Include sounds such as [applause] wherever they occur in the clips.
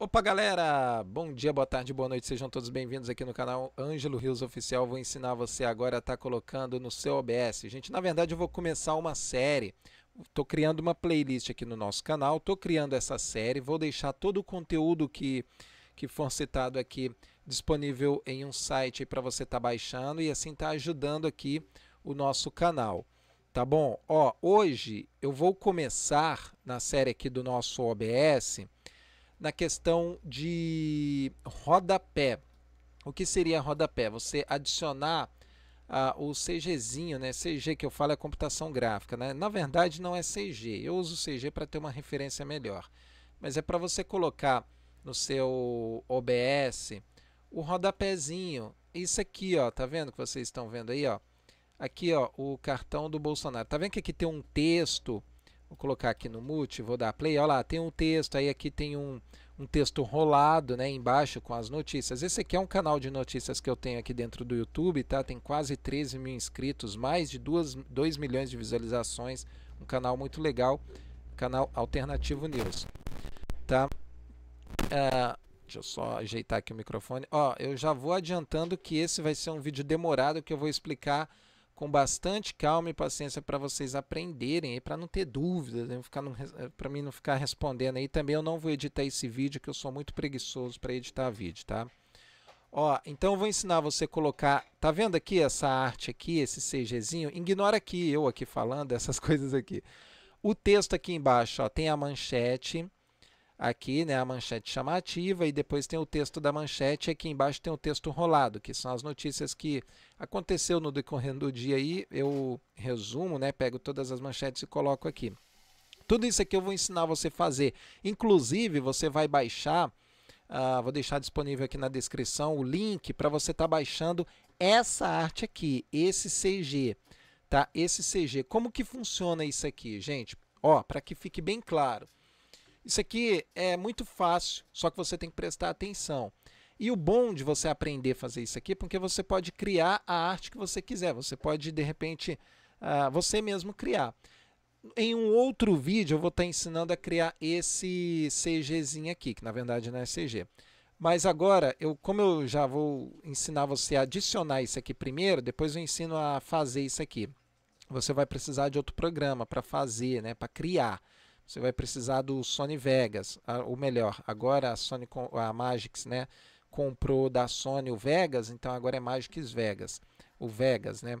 Opa, galera! Bom dia, boa tarde, boa noite. Sejam todos bem-vindos aqui no canal Ângelo Rios Oficial. Vou ensinar você agora a estar tá colocando no seu OBS. Gente, na verdade eu vou começar uma série. Estou criando uma playlist aqui no nosso canal. Estou criando essa série. Vou deixar todo o conteúdo que, que for citado aqui disponível em um site para você estar tá baixando e assim estar tá ajudando aqui o nosso canal. Tá bom? Ó, hoje eu vou começar na série aqui do nosso OBS na questão de rodapé. O que seria rodapé? Você adicionar ah, o CGzinho, né? CG que eu falo é computação gráfica, né? Na verdade não é CG, eu uso CG para ter uma referência melhor. Mas é para você colocar no seu OBS o rodapézinho. Isso aqui, ó, tá vendo que vocês estão vendo aí, ó? Aqui, ó, o cartão do Bolsonaro. Tá vendo que aqui tem um texto Vou colocar aqui no mute, vou dar play. Olha lá, tem um texto, aí aqui tem um, um texto rolado né, embaixo com as notícias. Esse aqui é um canal de notícias que eu tenho aqui dentro do YouTube, tá? Tem quase 13 mil inscritos, mais de 2, 2 milhões de visualizações. Um canal muito legal, canal Alternativo News, tá? Uh, deixa eu só ajeitar aqui o microfone. Ó, eu já vou adiantando que esse vai ser um vídeo demorado que eu vou explicar com bastante calma e paciência para vocês aprenderem e para não ter dúvidas, né, eh, para mim não ficar respondendo aí. Também eu não vou editar esse vídeo que eu sou muito preguiçoso para editar vídeo, tá? Ó, então eu vou ensinar você a colocar, tá vendo aqui essa arte aqui, esse CGzinho? Ignora aqui eu aqui falando [laughs] essas coisas aqui. O texto aqui embaixo, ó, tem a manchete, aqui, né, a manchete chamativa e depois tem o texto da manchete e aqui embaixo tem o texto rolado, que são as notícias que aconteceu no decorrer do dia aí, eu resumo, né, pego todas as manchetes e coloco aqui. Tudo isso aqui eu vou ensinar você a fazer. Inclusive, você vai baixar, uh, vou deixar disponível aqui na descrição o link para você estar tá baixando essa arte aqui, esse CG, tá? Esse CG. Como que funciona isso aqui, gente? Ó, para que fique bem claro. Isso aqui é muito fácil, só que você tem que prestar atenção. E o bom de você aprender a fazer isso aqui é porque você pode criar a arte que você quiser. Você pode, de repente, uh, você mesmo criar. Em um outro vídeo eu vou estar ensinando a criar esse CGzinho aqui, que na verdade não é CG. Mas agora, eu, como eu já vou ensinar você a adicionar isso aqui primeiro, depois eu ensino a fazer isso aqui. Você vai precisar de outro programa para fazer, né, para criar você vai precisar do Sony Vegas, ou melhor, agora a Sony a Magix, né, comprou da Sony o Vegas, então agora é Magix Vegas, o Vegas, né?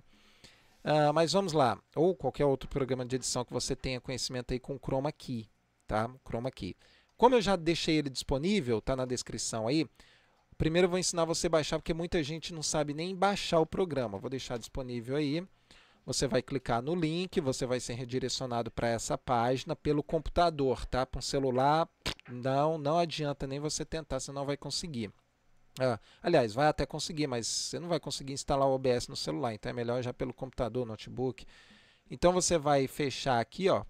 Ah, mas vamos lá, ou qualquer outro programa de edição que você tenha conhecimento aí com Chroma Key, tá? Chroma Key. Como eu já deixei ele disponível, tá na descrição aí. Primeiro eu vou ensinar você a baixar, porque muita gente não sabe nem baixar o programa. Vou deixar disponível aí. Você vai clicar no link, você vai ser redirecionado para essa página pelo computador, tá? Para um celular, não, não adianta nem você tentar, você não vai conseguir. Ah, aliás, vai até conseguir, mas você não vai conseguir instalar o OBS no celular, então é melhor já pelo computador, notebook. Então você vai fechar aqui, ó,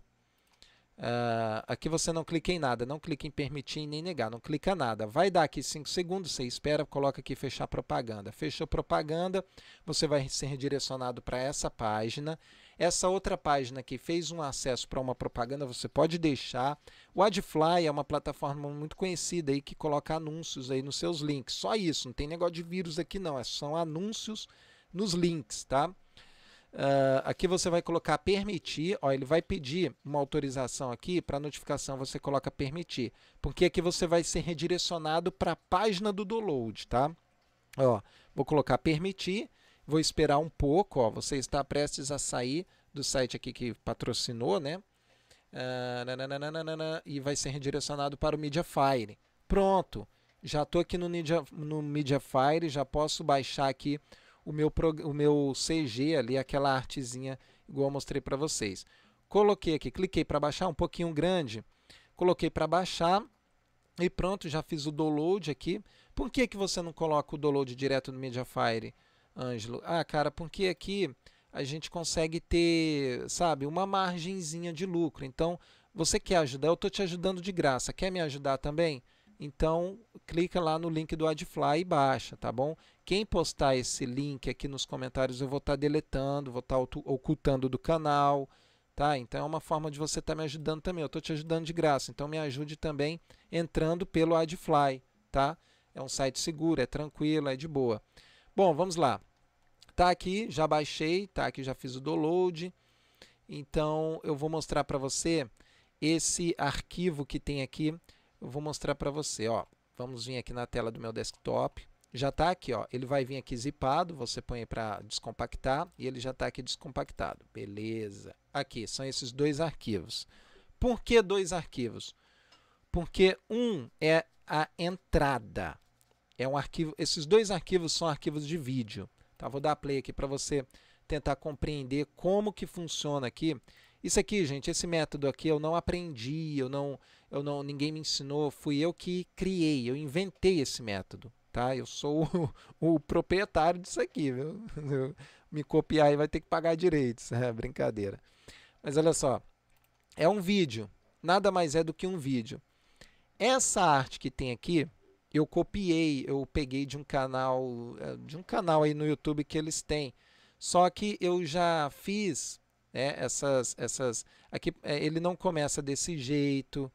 Uh, aqui você não clica em nada, não clica em permitir nem negar, não clica nada. Vai dar aqui 5 segundos, você espera, coloca aqui fechar propaganda. Fechou propaganda, você vai ser redirecionado para essa página. Essa outra página que fez um acesso para uma propaganda, você pode deixar. O AdFly é uma plataforma muito conhecida aí que coloca anúncios aí nos seus links. Só isso, não tem negócio de vírus aqui não, é são anúncios nos links, tá? Uh, aqui você vai colocar permitir, ó, ele vai pedir uma autorização aqui, para notificação você coloca permitir, porque aqui você vai ser redirecionado para a página do download, tá? Ó, vou colocar permitir, vou esperar um pouco, ó, você está prestes a sair do site aqui que patrocinou, né? Uh, ah, nananana, e vai ser redirecionado para o Mediafire. Pronto, já estou aqui no, Media, no Mediafire, já posso baixar aqui o meu, o meu CG ali, aquela artezinha igual eu mostrei para vocês. Coloquei aqui, cliquei para baixar, um pouquinho grande, coloquei para baixar e pronto, já fiz o download aqui. Por que, que você não coloca o download direto no Mediafire, Ângelo? Ah, cara, porque aqui a gente consegue ter, sabe, uma margenzinha de lucro. Então, você quer ajudar, eu estou te ajudando de graça. Quer me ajudar também? Então, clica lá no link do Adfly e baixa, tá bom? Quem postar esse link aqui nos comentários, eu vou estar tá deletando, vou estar tá ocultando do canal, tá? Então, é uma forma de você estar tá me ajudando também. Eu estou te ajudando de graça, então me ajude também entrando pelo Adfly, tá? É um site seguro, é tranquilo, é de boa. Bom, vamos lá. Tá aqui, já baixei, tá aqui, já fiz o download. Então, eu vou mostrar para você esse arquivo que tem aqui eu vou mostrar para você, ó. Vamos vir aqui na tela do meu desktop. Já está aqui, ó. Ele vai vir aqui zipado, você põe para descompactar e ele já está aqui descompactado. Beleza. Aqui são esses dois arquivos. Por que dois arquivos? Porque um é a entrada. É um arquivo, esses dois arquivos são arquivos de vídeo. Tá? Vou dar play aqui para você tentar compreender como que funciona aqui isso aqui, gente, esse método aqui eu não aprendi, eu não, eu não, ninguém me ensinou, fui eu que criei, eu inventei esse método, tá? Eu sou o, [laughs] o proprietário disso aqui, viu? [laughs] me copiar e vai ter que pagar direitos, [laughs] é brincadeira. Mas olha só, é um vídeo, nada mais é do que um vídeo. Essa arte que tem aqui, eu copiei, eu peguei de um canal, eh, de um canal aí no YouTube que eles têm. Só que eu já fiz né? Essas, essas, aqui é, ele não começa desse jeito,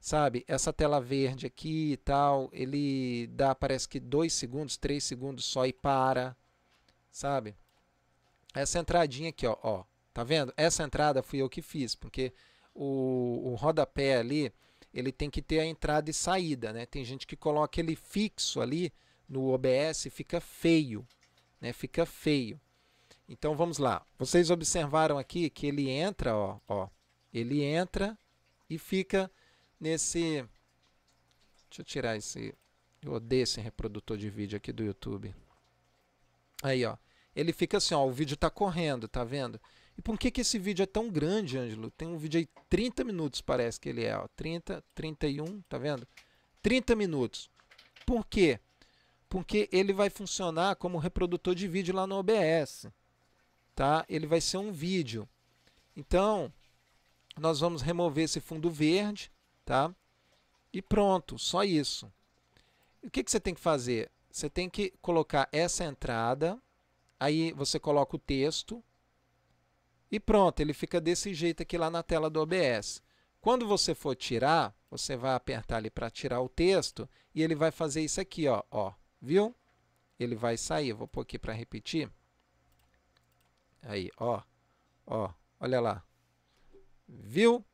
sabe? Essa tela verde aqui e tal, ele dá parece que 2 segundos, 3 segundos só e para, sabe? Essa entradinha aqui, ó, ó, tá vendo? Essa entrada fui eu que fiz, porque o, o rodapé ali, ele tem que ter a entrada e saída, né? Tem gente que coloca ele fixo ali no OBS, fica feio, né? Fica feio. Então vamos lá. Vocês observaram aqui que ele entra, ó, ó. Ele entra e fica nesse Deixa eu tirar esse eu odeio esse reprodutor de vídeo aqui do YouTube. Aí, ó. Ele fica assim, ó, o vídeo está correndo, tá vendo? E por que, que esse vídeo é tão grande, Ângelo? Tem um vídeo aí 30 minutos, parece que ele é, ó. 30, 31, tá vendo? 30 minutos. Por quê? Porque ele vai funcionar como reprodutor de vídeo lá no OBS tá? Ele vai ser um vídeo. Então, nós vamos remover esse fundo verde, tá? E pronto, só isso. O que, que você tem que fazer? Você tem que colocar essa entrada, aí você coloca o texto e pronto, ele fica desse jeito aqui lá na tela do OBS. Quando você for tirar, você vai apertar ali para tirar o texto e ele vai fazer isso aqui, ó, ó, viu? Ele vai sair, vou pôr aqui para repetir. Aí, ó. Ó, olha lá. Viu?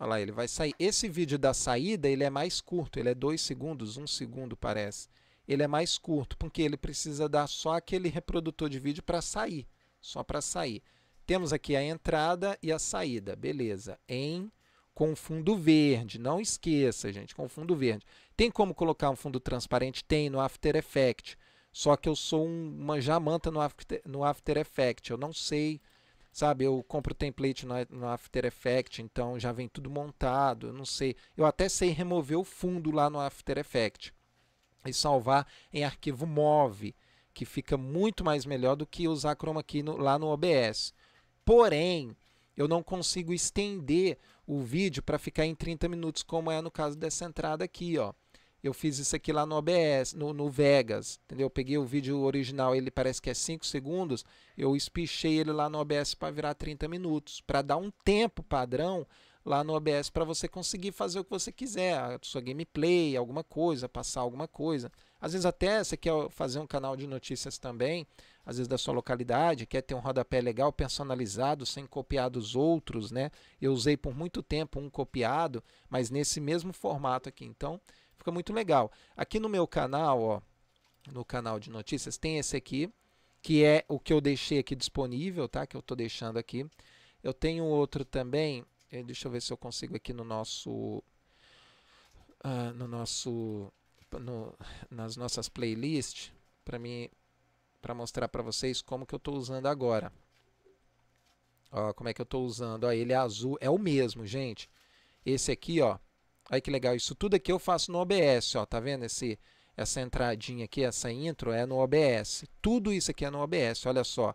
Olha lá, ele vai sair. Esse vídeo da saída, ele é mais curto. Ele é dois segundos, um segundo parece. Ele é mais curto, porque ele precisa dar só aquele reprodutor de vídeo para sair. Só para sair. Temos aqui a entrada e a saída. Beleza. Em com fundo verde. Não esqueça, gente, com fundo verde. Tem como colocar um fundo transparente? Tem no After Effects só que eu sou um, uma jamanta no After, no After Effects, eu não sei, sabe, eu compro template no, no After Effects, então já vem tudo montado, eu não sei, eu até sei remover o fundo lá no After Effects e salvar em arquivo MOV, que fica muito mais melhor do que usar chroma key no, lá no OBS. Porém, eu não consigo estender o vídeo para ficar em 30 minutos como é no caso dessa entrada aqui, ó. Eu fiz isso aqui lá no OBS, no, no Vegas, entendeu? Eu peguei o vídeo original, ele parece que é 5 segundos, eu espichei ele lá no OBS para virar 30 minutos, para dar um tempo padrão lá no OBS para você conseguir fazer o que você quiser, a sua gameplay, alguma coisa, passar alguma coisa. Às vezes até você quer fazer um canal de notícias também, às vezes da sua localidade, quer ter um rodapé legal, personalizado, sem copiar dos outros, né? Eu usei por muito tempo um copiado, mas nesse mesmo formato aqui. Então, Fica muito legal. Aqui no meu canal, ó, no canal de notícias, tem esse aqui, que é o que eu deixei aqui disponível, tá? Que eu tô deixando aqui. Eu tenho outro também, eh, deixa eu ver se eu consigo aqui no nosso... Uh, no nosso... No, nas nossas playlists, para mim para mostrar para vocês como que eu estou usando agora. Ó, como é que eu estou usando? Ó, ele é azul, é o mesmo, gente. Esse aqui, ó, Olha que legal, isso tudo aqui eu faço no OBS, ó, tá vendo esse, essa entradinha aqui, essa intro é no OBS. Tudo isso aqui é no OBS, olha só.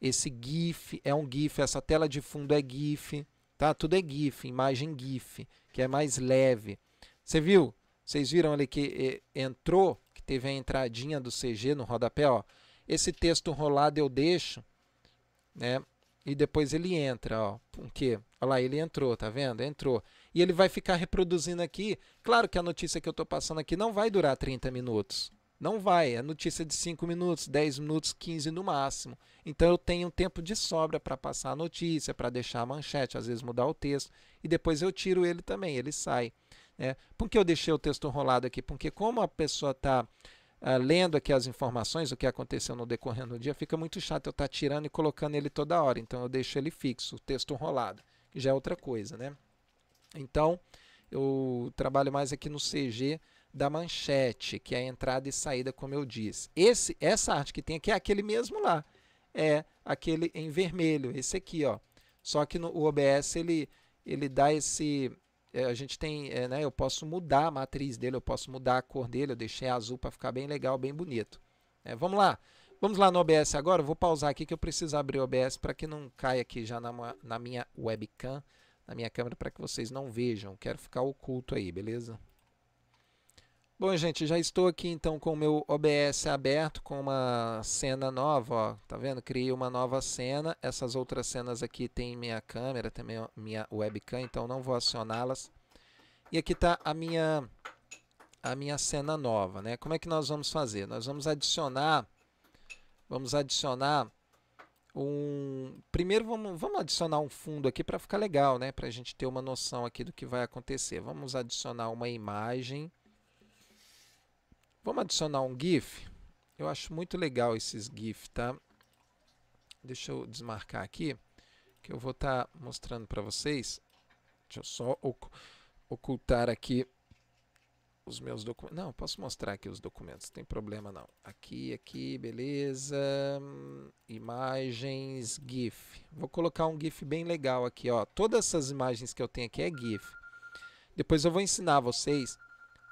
Esse GIF é um GIF, essa tela de fundo é GIF, tá? Tudo é GIF, imagem GIF, que é mais leve. Você viu? Vocês viram ali que eh, entrou, que teve a entradinha do CG no rodapé, ó. Esse texto rolado eu deixo, né? E depois ele entra, ó. O quê? Olha lá, ele entrou, tá vendo? Entrou e ele vai ficar reproduzindo aqui. Claro que a notícia que eu estou passando aqui não vai durar 30 minutos. Não vai, é notícia de 5 minutos, 10 minutos, 15 no máximo. Então eu tenho tempo de sobra para passar a notícia, para deixar a manchete, às vezes mudar o texto, e depois eu tiro ele também, ele sai. É, por que eu deixei o texto enrolado aqui? Porque como a pessoa está ah, lendo aqui as informações, o que aconteceu no decorrer do dia, fica muito chato eu estar tá tirando e colocando ele toda hora. Então eu deixo ele fixo, o texto enrolado, que já é outra coisa, né? Então, eu trabalho mais aqui no CG da manchete, que é a entrada e saída, como eu disse. Esse, essa arte que tem aqui é aquele mesmo lá. É aquele em vermelho, esse aqui, ó. Só que no o OBS ele, ele dá esse. É, a gente tem, é, né? Eu posso mudar a matriz dele, eu posso mudar a cor dele, eu deixei azul para ficar bem legal, bem bonito. É, vamos lá. Vamos lá no OBS agora. Eu vou pausar aqui que eu preciso abrir o OBS para que não caia aqui já na, na minha webcam na minha câmera para que vocês não vejam. Quero ficar oculto aí, beleza? Bom, gente, já estou aqui então com o meu OBS aberto com uma cena nova, ó. Tá vendo? Criei uma nova cena. Essas outras cenas aqui tem minha câmera, tem minha webcam, então não vou acioná-las. E aqui está a minha a minha cena nova, né? Como é que nós vamos fazer? Nós vamos adicionar vamos adicionar um. Primeiro vamos, vamos adicionar um fundo aqui para ficar legal, né? Para a gente ter uma noção aqui do que vai acontecer. Vamos adicionar uma imagem. Vamos adicionar um GIF. Eu acho muito legal esses GIF, tá? Deixa eu desmarcar aqui, que eu vou estar tá mostrando para vocês. Deixa eu só ocultar aqui os meus documentos. Não, posso mostrar aqui os documentos, não tem problema não. Aqui, aqui, beleza. Imagens, GIF. Vou colocar um GIF bem legal aqui, ó. Todas essas imagens que eu tenho aqui é GIF. Depois eu vou ensinar vocês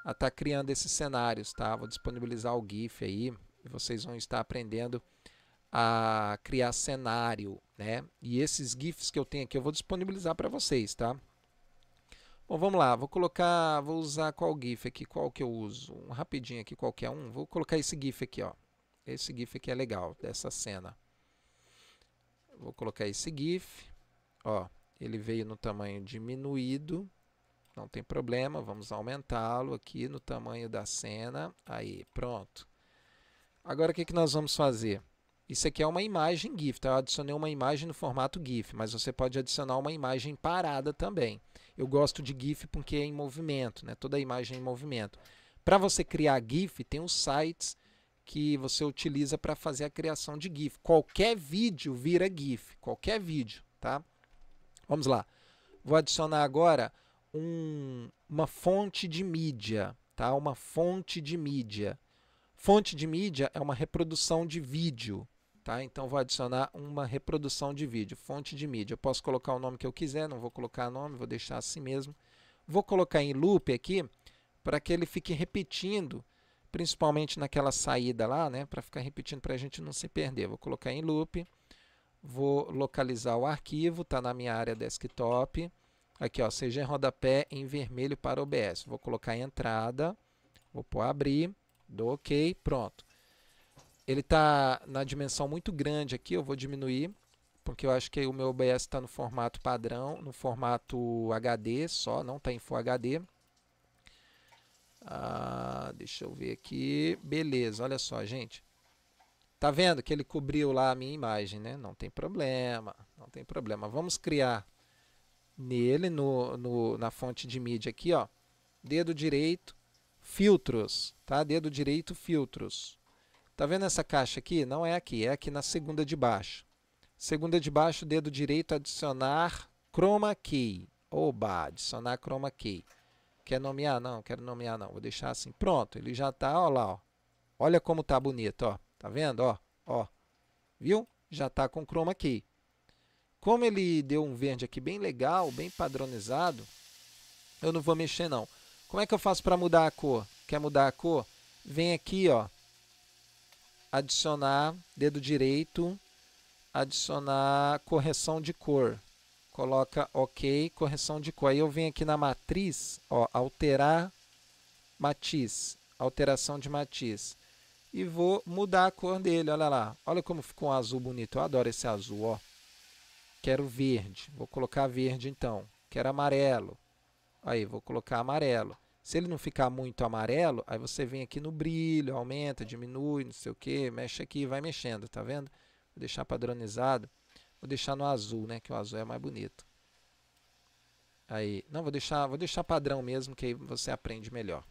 a estar tá criando esses cenários, tá? Vou disponibilizar o GIF aí e vocês vão estar aprendendo a criar cenário, né? E esses GIFs que eu tenho aqui eu vou disponibilizar para vocês, tá? Bom, vamos lá. Vou colocar, vou usar qual GIF aqui? Qual que eu uso? Um rapidinho aqui, qualquer um. Vou colocar esse GIF aqui, ó. Esse GIF aqui é legal, dessa cena. Vou colocar esse GIF. Ó, ele veio no tamanho diminuído. Não tem problema, vamos aumentá-lo aqui no tamanho da cena. Aí, pronto. Agora o que, que nós vamos fazer? Isso aqui é uma imagem GIF, tá? Eu adicionei uma imagem no formato GIF, mas você pode adicionar uma imagem parada também. Eu gosto de GIF porque é em movimento, né? Toda a imagem é em movimento. Para você criar GIF, tem os sites que você utiliza para fazer a criação de GIF. Qualquer vídeo vira GIF, qualquer vídeo, tá? Vamos lá. Vou adicionar agora um, uma fonte de mídia, tá? Uma fonte de mídia. Fonte de mídia é uma reprodução de vídeo, Tá? Então vou adicionar uma reprodução de vídeo, fonte de mídia. Eu posso colocar o nome que eu quiser, não vou colocar nome, vou deixar assim mesmo. Vou colocar em loop aqui para que ele fique repetindo, principalmente naquela saída lá, né? para ficar repetindo para a gente não se perder. Vou colocar em loop, vou localizar o arquivo, está na minha área desktop. Aqui, ó, seja em rodapé em vermelho para OBS. Vou colocar em entrada, vou pôr abrir, dou OK, pronto. Ele está na dimensão muito grande aqui, eu vou diminuir, porque eu acho que o meu OBS está no formato padrão, no formato HD só, não está em Full HD. Ah, deixa eu ver aqui. Beleza, olha só, gente. Tá vendo que ele cobriu lá a minha imagem, né? Não tem problema, não tem problema. Vamos criar nele, no, no, na fonte de mídia aqui, ó. Dedo direito, filtros, tá? Dedo direito, filtros. Está vendo essa caixa aqui? Não é aqui, é aqui na segunda de baixo. Segunda de baixo, dedo direito, adicionar chroma key. Oba, adicionar chroma key. Quer nomear? Não, quero nomear não. Vou deixar assim. Pronto, ele já está, ó lá, ó. Olha como tá bonito, ó. Tá vendo, ó? Ó. Viu? Já tá com chroma key. Como ele deu um verde aqui bem legal, bem padronizado, eu não vou mexer não. Como é que eu faço para mudar a cor? Quer mudar a cor? Vem aqui, ó, adicionar dedo direito, adicionar correção de cor. Coloca OK, correção de cor. Aí eu venho aqui na matriz, ó, alterar matiz, alteração de matiz. E vou mudar a cor dele, olha lá. Olha como ficou um azul bonito, eu adoro esse azul, ó. Quero verde, vou colocar verde então. Quero amarelo, aí vou colocar amarelo. Se ele não ficar muito amarelo, aí você vem aqui no brilho, aumenta, diminui, não sei o que, mexe aqui, vai mexendo, tá vendo? Vou deixar padronizado, vou deixar no azul, né, que o azul é mais bonito. Aí, não, vou deixar, vou deixar padrão mesmo, que aí você aprende melhor.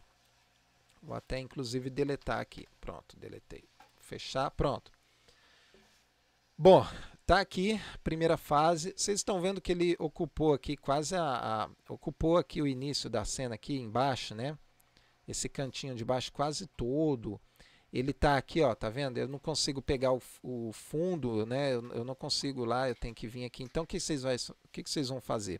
Vou até, inclusive, deletar aqui. Pronto, deletei. Fechar, pronto. Bom, Tá aqui, primeira fase. Vocês estão vendo que ele ocupou aqui quase a, a, ocupou aqui o início da cena aqui embaixo, né? Esse cantinho de baixo quase todo. Ele tá aqui, ó, tá vendo? Eu não consigo pegar o, o fundo, né? Eu, eu, não consigo lá, eu tenho que vir aqui. Então, o que vocês vai, o que vocês vão fazer?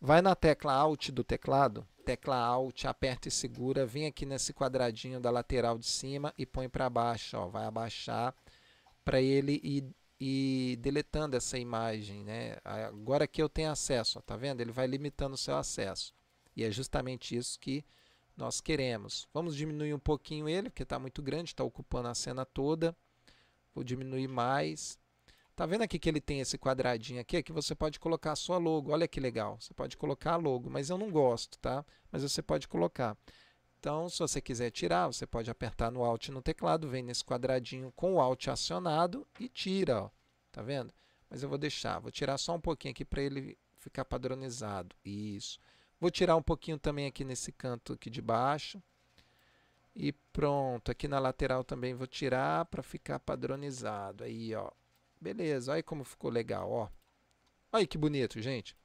Vai na tecla Alt do teclado, tecla Alt, aperta e segura, vem aqui nesse quadradinho da lateral de cima e põe para baixo, ó, vai abaixar para ele ir e deletando essa imagem, né? Agora que eu tenho acesso, ó, tá vendo? Ele vai limitando o seu acesso. E é justamente isso que nós queremos. Vamos diminuir um pouquinho ele, porque está muito grande, está ocupando a cena toda. Vou diminuir mais. Tá vendo aqui que ele tem esse quadradinho aqui? Que você pode colocar a sua logo. Olha que legal. Você pode colocar a logo, mas eu não gosto, tá? Mas você pode colocar. Então, se você quiser tirar, você pode apertar no Alt no teclado, vem nesse quadradinho com o Alt acionado e tira, ó. tá vendo? Mas eu vou deixar, vou tirar só um pouquinho aqui para ele ficar padronizado, isso. Vou tirar um pouquinho também aqui nesse canto aqui de baixo. E pronto, aqui na lateral também vou tirar para ficar padronizado, aí ó. Beleza, olha como ficou legal, ó. Olha que bonito, gente.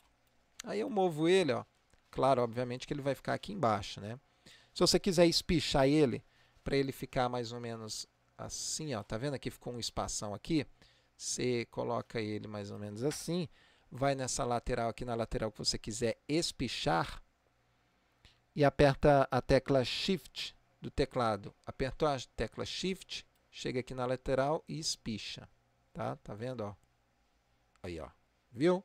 Aí eu movo ele, ó. Claro, obviamente que ele vai ficar aqui embaixo, né? Se você quiser espichar ele, para ele ficar mais ou menos assim, ó, tá vendo aqui ficou um espação aqui? Você coloca ele mais ou menos assim, vai nessa lateral aqui, na lateral que você quiser espichar e aperta a tecla Shift do teclado. Apertou a tecla Shift, chega aqui na lateral e espicha, tá? Tá vendo, ó? Aí, ó. Viu?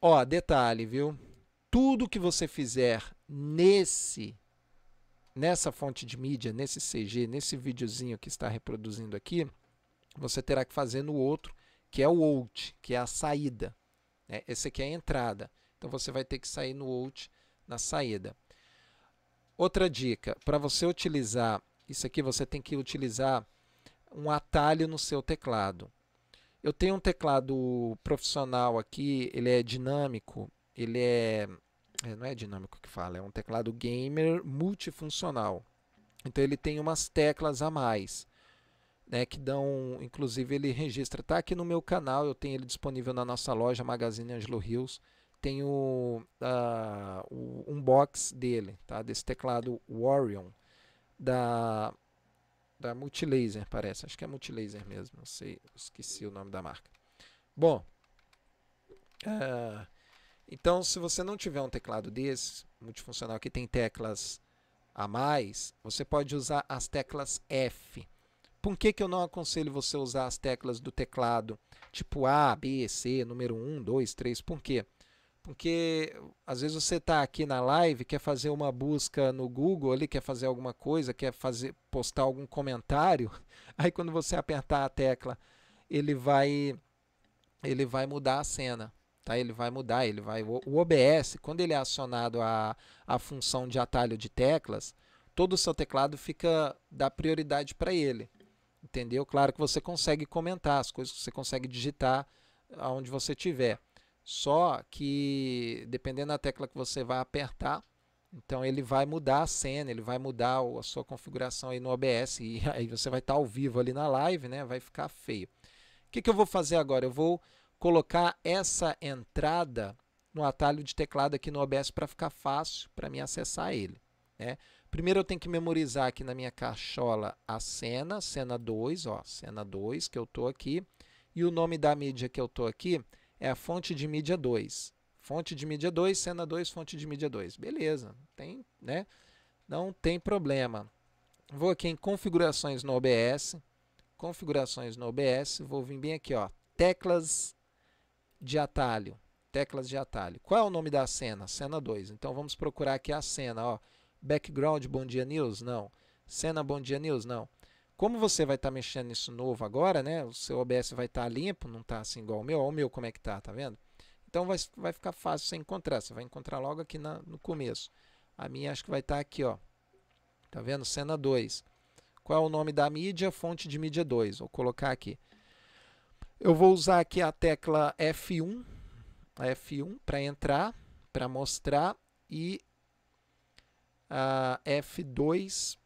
Ó, detalhe, viu? Tudo que você fizer nesse nessa fonte de mídia, nesse CG, nesse videozinho que está reproduzindo aqui, você terá que fazer no outro, que é o out, que é a saída. Né? Esse aqui é a entrada. Então você vai ter que sair no out na saída. Outra dica, para você utilizar isso aqui, você tem que utilizar um atalho no seu teclado. Eu tenho um teclado profissional aqui, ele é dinâmico, ele é é, não é dinâmico que fala, é um teclado gamer multifuncional. Então ele tem umas teclas a mais, né, que dão, inclusive ele registra, tá aqui no meu canal, eu tenho ele disponível na nossa loja Magazine Angelo Rios, tem o, uh, o dele, tá, desse teclado Warrior da da Multilaser, parece, acho que é Multilaser mesmo, não sei, esqueci o nome da marca. Bom, uh, então, se você não tiver um teclado desse, multifuncional que tem teclas a mais, você pode usar as teclas F. Por que, que eu não aconselho você usar as teclas do teclado tipo A, B, C, número 1, 2, 3? Por quê? Porque às vezes você está aqui na live, quer fazer uma busca no Google ali, quer fazer alguma coisa, quer fazer, postar algum comentário. [laughs] Aí quando você apertar a tecla, ele vai, ele vai mudar a cena. Tá? Ele vai mudar, ele vai o OBS, quando ele é acionado a, a função de atalho de teclas, todo o seu teclado fica dá prioridade para ele. Entendeu? Claro que você consegue comentar as coisas, você consegue digitar aonde você tiver. Só que dependendo da tecla que você vai apertar, então ele vai mudar a cena, ele vai mudar a sua configuração aí no OBS e [laughs] aí você vai estar tá ao vivo ali na live, né? Vai ficar feio. O que, que eu vou fazer agora? Eu vou colocar essa entrada no atalho de teclado aqui no OBS para ficar fácil para mim acessar ele. Né? Primeiro eu tenho que memorizar aqui na minha caixola a cena, cena 2, ó, cena 2 que eu estou aqui. E o nome da mídia que eu estou aqui é a fonte de mídia 2. Fonte de mídia 2, cena 2, fonte de mídia 2. Beleza, tem, né? não tem problema. Vou aqui em configurações no OBS, configurações no OBS, vou vir bem aqui, ó, teclas de atalho. Teclas de atalho. Qual é o nome da cena? Cena 2. Então vamos procurar aqui a cena. Ó. Background Bom Dia News? Não. Cena Bom Dia News? Não. Como você vai estar tá mexendo nisso novo agora, né? O seu OBS vai estar tá limpo, não está assim igual o meu. Olha o meu como é que tá, tá vendo? Então vai, vai ficar fácil você encontrar. Você vai encontrar logo aqui na, no começo. A minha acho que vai estar tá aqui, ó. Tá vendo? Cena 2. Qual é o nome da mídia? Fonte de mídia 2. Vou colocar aqui. Eu vou usar aqui a tecla F1, F1 para entrar, para mostrar, e a F2